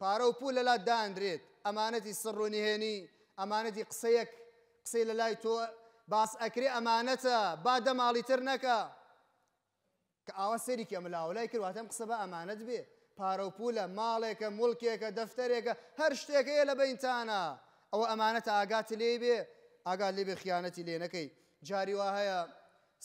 پارە و پول لەلا داندرێت ئەمانەتی سڕوونیهێنی ئەمانەتی قسەیەک قسەی لە لای تۆ باس ئەکرێ ئەمانەتە با دەماڵی تر نەکە کە ئاوا سەری کێمەلاوە لای کرواتەم قسە بە ئەمانەت بێ پارە و پولە ماڵێکە ملکێکە دەفتەرێکە هەر شتێکەیە لە بەینتانە ئەوە ئەمانەتە ئاگاتی لێ بێ ئاگات لێ بێ خیانەتی لێ نەکەی جاریوا هەیە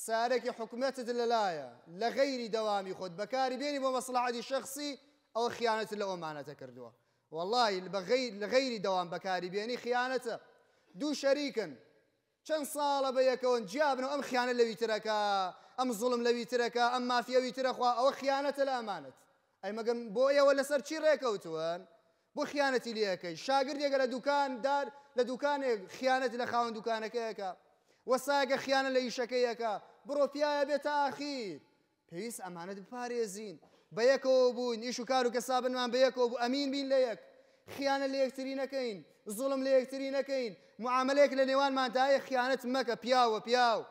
سارێکی حکوومەتت لەلایە لە غەیری دەوامی خۆت بەکاری بێنی بۆ مەسلحاتی شخصی ئەوە خیانەت لە ئەومانەتە کردووە واللهی لە غەیری دەوام بەکاری بێنی خیانەتە دوو شەریکن چەند ساڵە بە یەکەوە جیابنەوە ئەم خیانە لەوی ترەکە ئەم زڵم لەوی ترەکە ئەم مافیەوی ترەخوا ئەوە خیانەتە لە ئەمانەت ئەی مەگەن بۆ ئێوە لەسەر چی بو بۆ خیانەتی لەکەی شاگردێکە لە دوکاندار لە دوکانێک خیانەت لە خاون دوکانەکەیەکە وەساگە خیانە لە ئیشەکەیەکە يا بيت اخي بيس امانه بپارێزین بيكو یەکەوە إيشو كارو كسابن کار بيكو کەسابنمان أمين بين ليك خيانة ليك ترينا كين خیانە ليك ترينا كين معاملك لنيوان ما أنت معاملەیەک خيانة مكة بياو بياو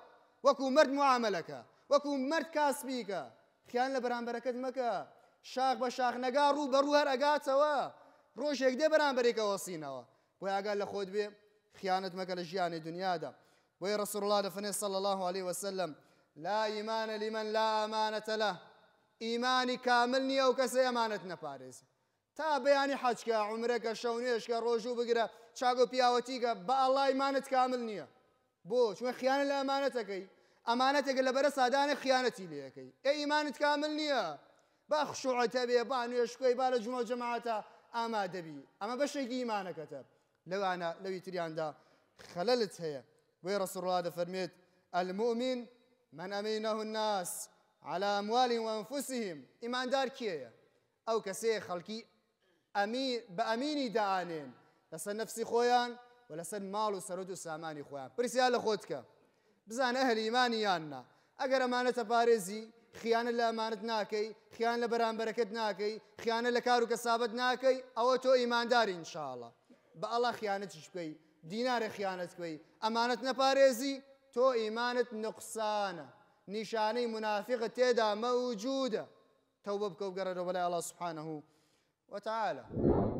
پیاوە مرد معاملك وەکو مرد كاسبيك خيانة لە بركة مكة شاخ بە شاخ نەگا ڕوو بەڕوو هەر ئەگاتەوە ڕۆژێک دێ بەرامبەرێکەوە سینەوە بۆ ئاگال لە خۆت بێ خیانەت مەکە لە ژیانی دنیادا بۆی ڕسوڵڵا دەفنێ سەڵ الله عليه وسلم لا إيمان لمن لا أمانة له ئیمانی کامل نییە و کەسە ئەمانەت نەپارێزی تا بەیانی حەچکە عمرەکە شەو نوێشکە ڕۆژوو بگرە چاگۆ پیاوەتیگە بە ئەڵایمانت کامل نییە بۆ چوە خیانە لە ئەمانەتەکەی ئەمانەتێکە لەبەرە سادانە خیانەتی لەکەی ئە ئیمانت کامل نییە با خشوعەتە بێ با نوێشکۆی با لە جمە جەماعتە ئامادەبی ئەمە بەشێکی ئیمانەکەتە لەوانە لەوی تریاندا خەلەلت هەیە وێ ڕسوڕڵا دەفەرمێت ئەلمؤمن من ئەمینەه الناس على أموالهم وأنفسهم إيمان دار كيه أو كسي خلقي أمين بأميني دعانين لسن نفسي خويان ولسن مال وسرود وساماني خويان برسيال لخوتك بزان أهل إيماني يانا أقر أمانة بارزي خیانە لە ئەمانت ناکەی خیان لە بەرامبەرەکەت ناکەی خیانە لە کار و کەسابەت ناکەی ئەوە تۆ ئیمانداری انشاءڵە بە ئەڵا خیانەتیش بکەی دینارە خیانەت بکەی ئەمانت نەپارێزی تۆ ئیمانت نقصانە نشاني منافق تيدا موجودة توبك وقرر الله سبحانه وتعالى